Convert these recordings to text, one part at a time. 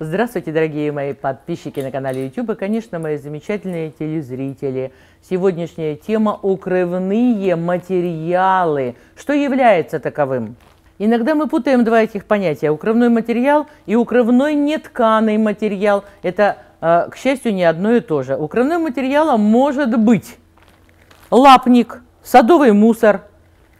Здравствуйте, дорогие мои подписчики на канале YouTube и, конечно, мои замечательные телезрители. Сегодняшняя тема – укрывные материалы. Что является таковым? Иногда мы путаем два этих понятия – укрывной материал и укрывной нетканый материал. Это, э, к счастью, не одно и то же. Укрывным материалом может быть лапник, садовый мусор,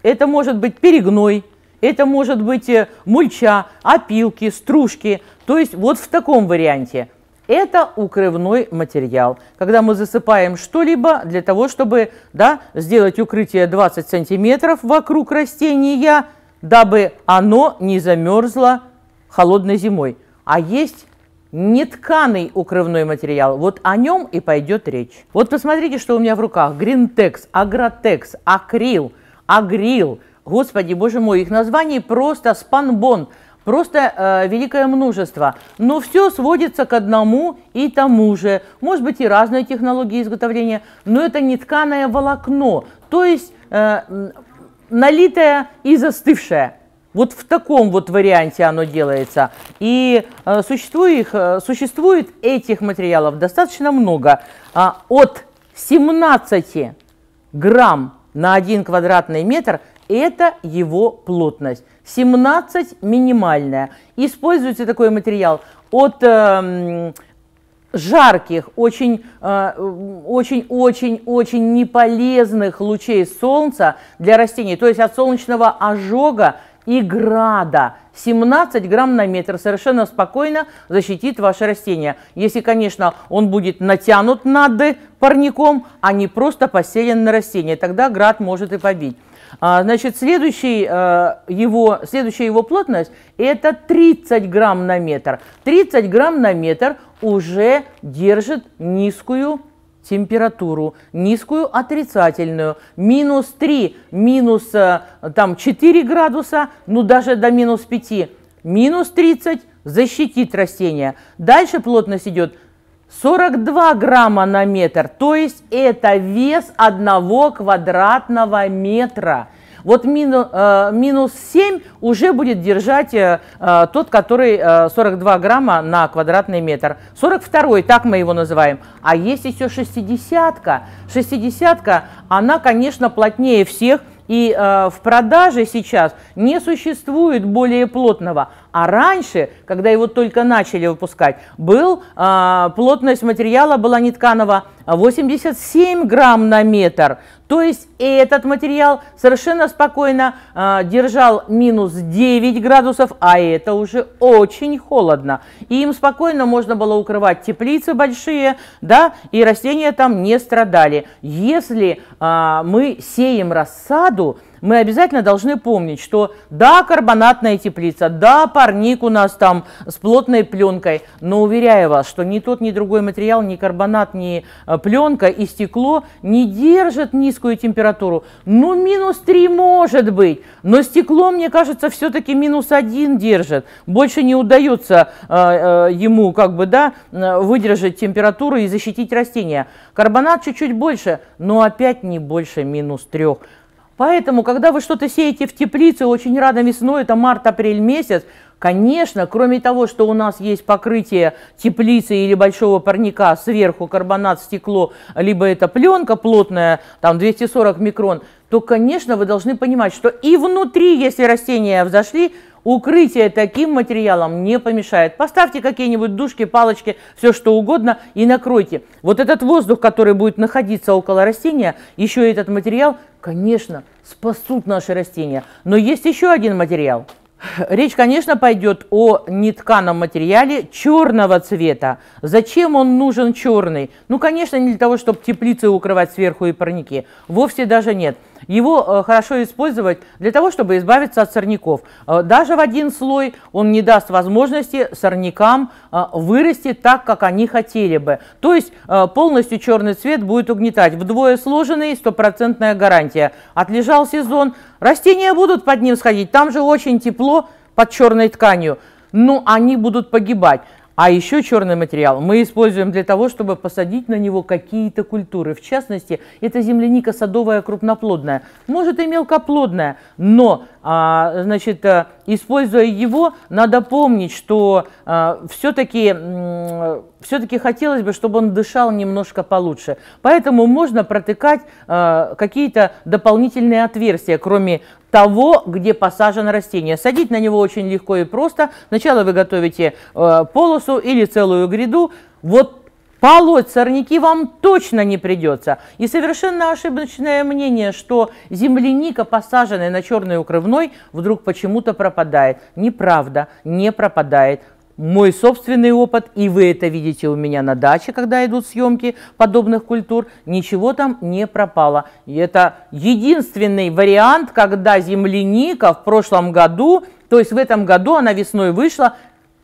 это может быть перегной – это может быть э, мульча, опилки, стружки. То есть вот в таком варианте. Это укрывной материал. Когда мы засыпаем что-либо для того, чтобы да, сделать укрытие 20 сантиметров вокруг растения, дабы оно не замерзло холодной зимой. А есть нетканый укрывной материал. Вот о нем и пойдет речь. Вот посмотрите, что у меня в руках. Гринтекс, агротекс, акрил, агрил, Господи, боже мой, их названий просто спанбон, просто э, великое множество. Но все сводится к одному и тому же. Может быть и разные технологии изготовления, но это не тканое волокно, то есть э, налитое и застывшее. Вот в таком вот варианте оно делается. И э, существует, их, э, существует этих материалов достаточно много. А, от 17 грамм на 1 квадратный метр это его плотность. 17 минимальная. Используется такой материал от э, жарких, очень, очень-очень-очень э, неполезных лучей солнца для растений, то есть от солнечного ожога и града. 17 грамм на метр совершенно спокойно защитит ваше растение. Если, конечно, он будет натянут над парником, а не просто поселен на растение, тогда град может и побить. А, значит, следующий, а, его, следующая его плотность – это 30 грамм на метр. 30 грамм на метр уже держит низкую температуру, низкую отрицательную, минус 3, минус э, там, 4 градуса, ну даже до минус 5, минус 30 защитит растение. Дальше плотность идет 42 грамма на метр, то есть это вес одного квадратного метра. Вот мину, э, минус 7 уже будет держать э, э тот, который э, 42 грамма на квадратный метр. 42, так мы его называем. А есть еще 60. -ка. 60, она, конечно, плотнее всех. И э, в продаже сейчас не существует более плотного. А раньше, когда его только начали выпускать, был, а, плотность материала была нетканого 87 грамм на метр. То есть этот материал совершенно спокойно а, держал минус 9 градусов, а это уже очень холодно. И им спокойно можно было укрывать теплицы большие, да, и растения там не страдали. Если а, мы сеем рассаду, мы обязательно должны помнить, что да, карбонатная теплица, да, парник у нас там с плотной пленкой, но уверяю вас, что ни тот, ни другой материал, ни карбонат, ни э, пленка и стекло не держат низкую температуру. Ну, минус 3 может быть, но стекло, мне кажется, все-таки минус 1 держит. Больше не удается э, э ему как бы, да, э, выдержать температуру и защитить растения. Карбонат чуть-чуть больше, но опять не больше минус 3. Поэтому, когда вы что-то сеете в теплицу, очень рано весной, это март-апрель месяц, конечно, кроме того, что у нас есть покрытие теплицы или большого парника сверху, карбонат, стекло, либо это пленка плотная, там 240 микрон, то, конечно, вы должны понимать, что и внутри, если растения взошли, Укрытие таким материалом не помешает. Поставьте какие-нибудь душки, палочки, все что угодно и накройте. Вот этот воздух, который будет находиться около растения, еще этот материал, конечно, спасут наши растения. Но есть еще один материал. Речь, конечно, пойдет о нетканом материале черного цвета. Зачем он нужен черный? Ну, конечно, не для того, чтобы теплицы укрывать сверху и парники. Вовсе даже нет. Его э, хорошо использовать для того, чтобы избавиться от сорняков. Э, даже в один слой он не даст возможности сорнякам э, вырасти так, как они хотели бы. То есть полностью черный цвет будет угнетать. Вдвое сложенный, стопроцентная гарантия. Отлежал сезон, растения будут под ним сходить, там же очень тепло под черной тканью но ну, они будут погибать. А еще черный материал мы используем для того, чтобы посадить на него какие-то культуры. В частности, это земляника садовая крупноплодная, может и мелкоплодная, но а, значит, э, используя его, надо помнить, что э, все-таки все-таки хотелось бы, чтобы он дышал немножко получше. Поэтому можно протыкать э, какие-то дополнительные отверстия, кроме того, где посажено растение. Садить на него очень легко и просто. Сначала вы готовите полосу или целую гряду. Вот Полоть сорняки вам точно не придется. И совершенно ошибочное мнение, что земляника, посаженная на черной укрывной, вдруг почему-то пропадает. Неправда, не пропадает мой собственный опыт, и вы это видите у меня на даче, когда идут съемки подобных культур, ничего там не пропало. И это единственный вариант, когда земляника в прошлом году, то есть в этом году она весной вышла,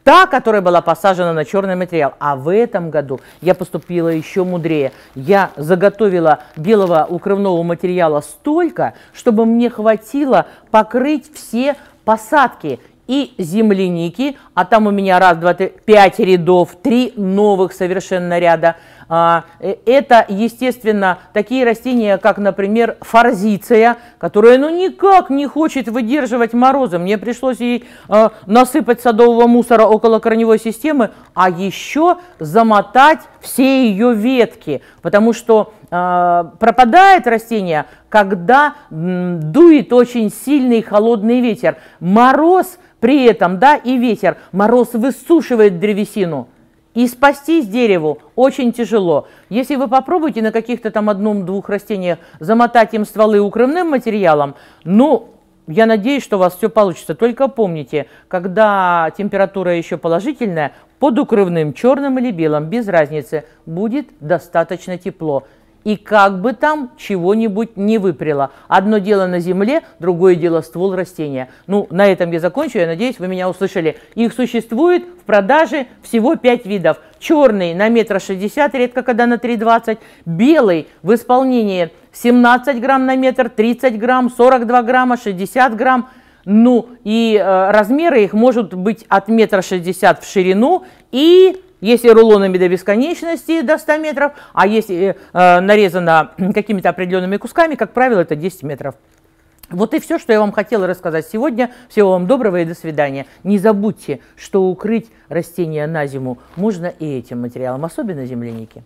Та, которая была посажена на черный материал. А в этом году я поступила еще мудрее. Я заготовила белого укрывного материала столько, чтобы мне хватило покрыть все посадки и земляники, а там у меня раз, два, три, пять рядов, три новых совершенно ряда – а, э, это, естественно, такие растения, как, например, форзиция, которая ну никак не хочет выдерживать морозы. Мне пришлось ей а, насыпать садового мусора около корневой системы, а еще замотать все ее ветки, потому что а, пропадает растение, когда дует очень сильный холодный ветер. Мороз при этом, да, и ветер, мороз высушивает древесину. И спастись дереву очень тяжело. Если вы попробуете на каких-то там одном-двух растениях замотать им стволы укрывным материалом, ну, я надеюсь, что у вас все получится. Только помните, когда температура еще положительная, под укрывным, черным или белым, без разницы, будет достаточно тепло и как бы там чего-нибудь не выпряло. Одно дело на земле, другое дело ствол растения. Ну, на этом я закончу, я надеюсь, вы меня услышали. Их существует в продаже всего 5 видов. Черный на метр шестьдесят, редко когда на 3,20. Белый в исполнении 17 грамм на метр, 30 грамм, 42 грамма, 60 грамм. Ну и э, размеры их могут быть от метра шестьдесят в ширину и если рулонами до бесконечности, до 100 метров, а если э, э нарезано какими-то определенными кусками, как правило, это 10 метров. Вот и все, что я вам хотела рассказать сегодня. Всего вам доброго и до свидания. Не забудьте, что укрыть растения на зиму можно и этим материалом, особенно земляники.